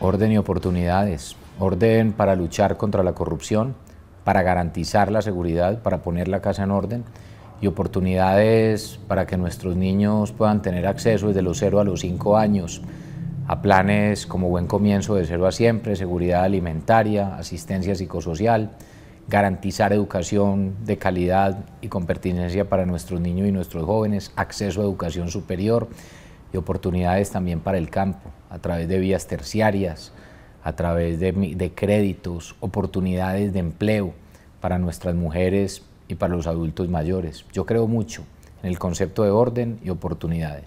Orden y oportunidades. Orden para luchar contra la corrupción, para garantizar la seguridad, para poner la casa en orden y oportunidades para que nuestros niños puedan tener acceso desde los 0 a los 5 años a planes como Buen Comienzo de Cero a Siempre, seguridad alimentaria, asistencia psicosocial, garantizar educación de calidad y con pertinencia para nuestros niños y nuestros jóvenes, acceso a educación superior y oportunidades también para el campo, a través de vías terciarias, a través de, créditos, oportunidades de empleo para nuestras mujeres y para los adultos mayores. Yo creo mucho en el concepto de orden y oportunidades.